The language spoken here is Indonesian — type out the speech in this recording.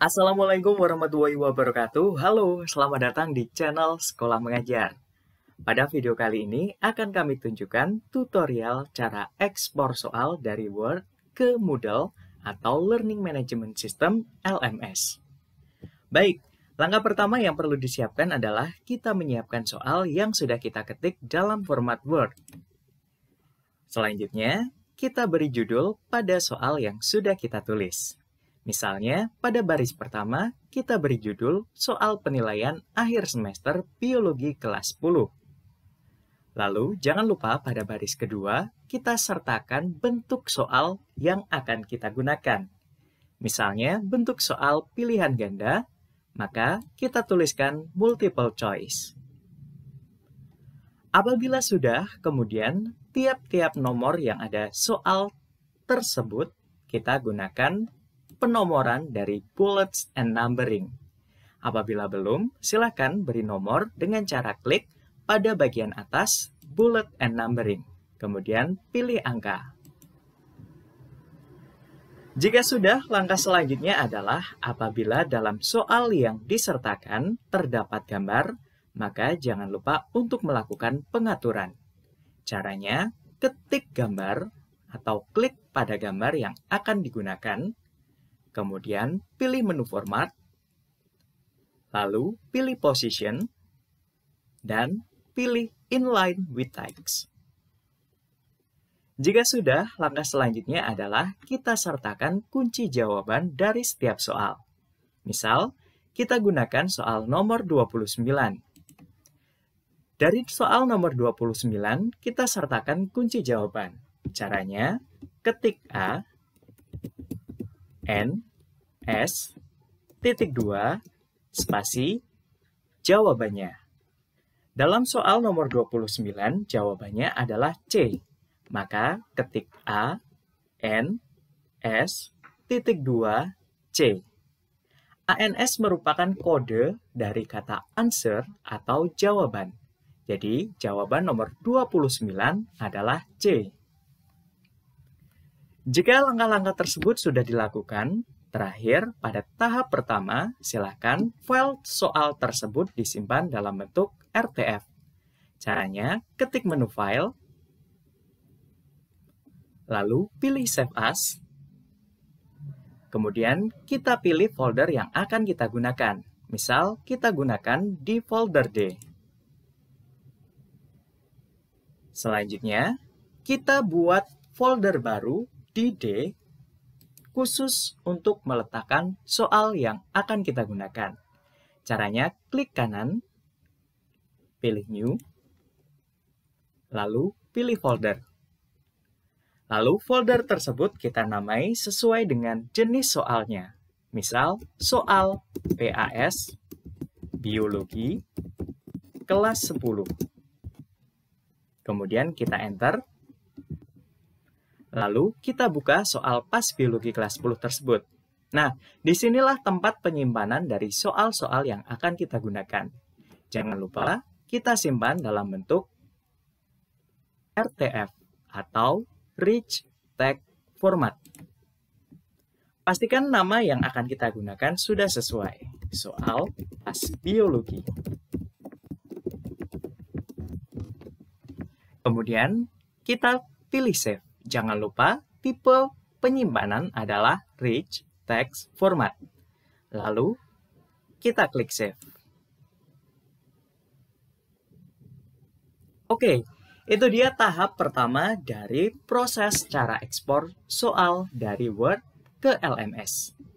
Assalamualaikum warahmatullahi wabarakatuh. Halo, selamat datang di channel Sekolah Mengajar. Pada video kali ini akan kami tunjukkan tutorial cara ekspor soal dari Word ke Moodle atau Learning Management System LMS. Baik, langkah pertama yang perlu disiapkan adalah kita menyiapkan soal yang sudah kita ketik dalam format Word. Selanjutnya, kita beri judul pada soal yang sudah kita tulis. Misalnya, pada baris pertama, kita beri judul Soal Penilaian Akhir Semester Biologi Kelas 10. Lalu, jangan lupa pada baris kedua, kita sertakan bentuk soal yang akan kita gunakan. Misalnya, bentuk soal pilihan ganda, maka kita tuliskan multiple choice. Apabila sudah, kemudian tiap-tiap nomor yang ada soal tersebut kita gunakan penomoran dari bullets and numbering. Apabila belum, silakan beri nomor dengan cara klik pada bagian atas bullet and numbering. Kemudian pilih angka. Jika sudah, langkah selanjutnya adalah apabila dalam soal yang disertakan terdapat gambar, maka jangan lupa untuk melakukan pengaturan. Caranya, ketik gambar atau klik pada gambar yang akan digunakan, Kemudian pilih menu format, lalu pilih position, dan pilih inline with text. Jika sudah, langkah selanjutnya adalah kita sertakan kunci jawaban dari setiap soal. Misal, kita gunakan soal nomor 29. Dari soal nomor 29, kita sertakan kunci jawaban. Caranya, ketik A, N S titik dua spasi jawabannya. Dalam soal nomor 29 jawabannya adalah C. Maka ketik A N S titik 2 C. ANS merupakan kode dari kata answer atau jawaban. Jadi, jawaban nomor 29 adalah C. Jika langkah-langkah tersebut sudah dilakukan, terakhir pada tahap pertama silakan file soal tersebut disimpan dalam bentuk RTF. Caranya, ketik menu file, lalu pilih save as, kemudian kita pilih folder yang akan kita gunakan. Misal, kita gunakan di folder D. Selanjutnya, kita buat folder baru di D khusus untuk meletakkan soal yang akan kita gunakan. Caranya klik kanan, pilih New, lalu pilih folder. Lalu folder tersebut kita namai sesuai dengan jenis soalnya. Misal, soal PAS, Biologi, kelas 10. Kemudian kita enter, Lalu kita buka soal pas biologi kelas 10 tersebut. Nah, disinilah tempat penyimpanan dari soal-soal yang akan kita gunakan. Jangan lupa kita simpan dalam bentuk RTF atau Rich Text Format. Pastikan nama yang akan kita gunakan sudah sesuai. Soal pas biologi. Kemudian kita pilih save. Jangan lupa, tipe penyimpanan adalah rich text format. Lalu, kita klik save. Oke, itu dia tahap pertama dari proses cara ekspor soal dari Word ke LMS.